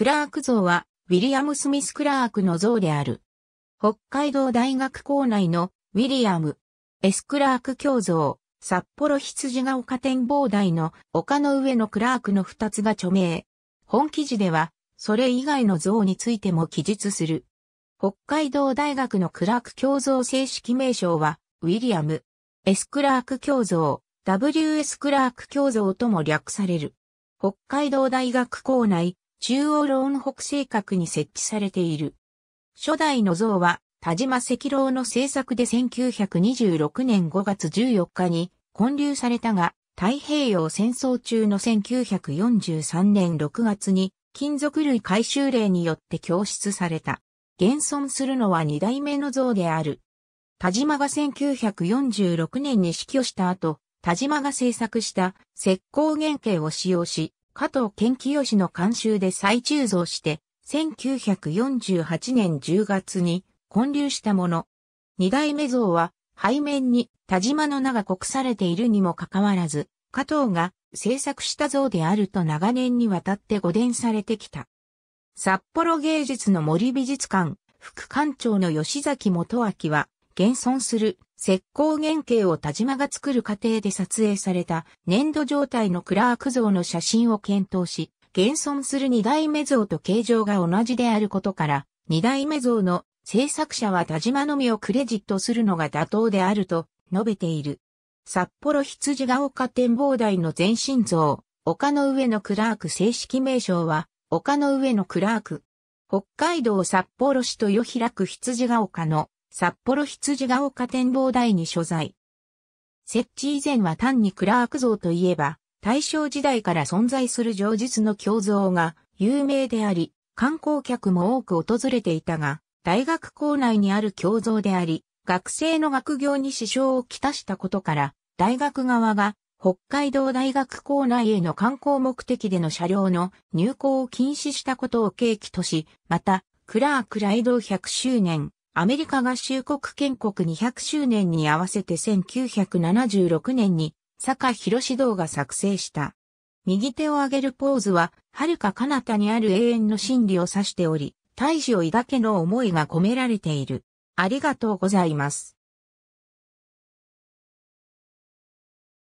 クラーク像は、ウィリアム・スミス・クラークの像である。北海道大学校内のウィリアム・エス・クラーク教像、札幌羊ヶ丘展望台の丘の上のクラークの二つが著名。本記事では、それ以外の像についても記述する。北海道大学のクラーク教像正式名称は、ウィリアム・エス・クラーク教像、W.S. クラーク教像とも略される。北海道大学校内、中央ローン北西角に設置されている。初代の像は、田島赤老の制作で1926年5月14日に建立されたが、太平洋戦争中の1943年6月に金属類回収令によって供出された。現存するのは二代目の像である。田島が1946年に死去した後、田島が制作した石膏原型を使用し、加藤健清の監修で再鋳造して、1948年10月に建立したもの。二代目像は背面に田島の名が刻されているにもかかわらず、加藤が制作した像であると長年にわたって誤伝されてきた。札幌芸術の森美術館副館長の吉崎元明は現存する石膏原型を田島が作る過程で撮影された粘土状態のクラーク像の写真を検討し、現存する二代目像と形状が同じであることから、二代目像の制作者は田島のみをクレジットするのが妥当であると述べている。札幌羊ヶ丘展望台の前身像、丘の上のクラーク正式名称は、丘の上のクラーク。北海道札幌市豊平区羊ヶ丘の札幌羊ヶ丘展望台に所在。設置以前は単にクラーク像といえば、大正時代から存在する上述の胸像が有名であり、観光客も多く訪れていたが、大学校内にある胸像であり、学生の学業に支障をきたしたことから、大学側が北海道大学校内への観光目的での車両の入校を禁止したことを契機とし、また、クラークライド100周年、アメリカ合衆国建国200周年に合わせて1976年に坂博指導が作成した。右手を上げるポーズは、遥か彼方にある永遠の真理を指しており、大志を抱けの思いが込められている。ありがとうございます。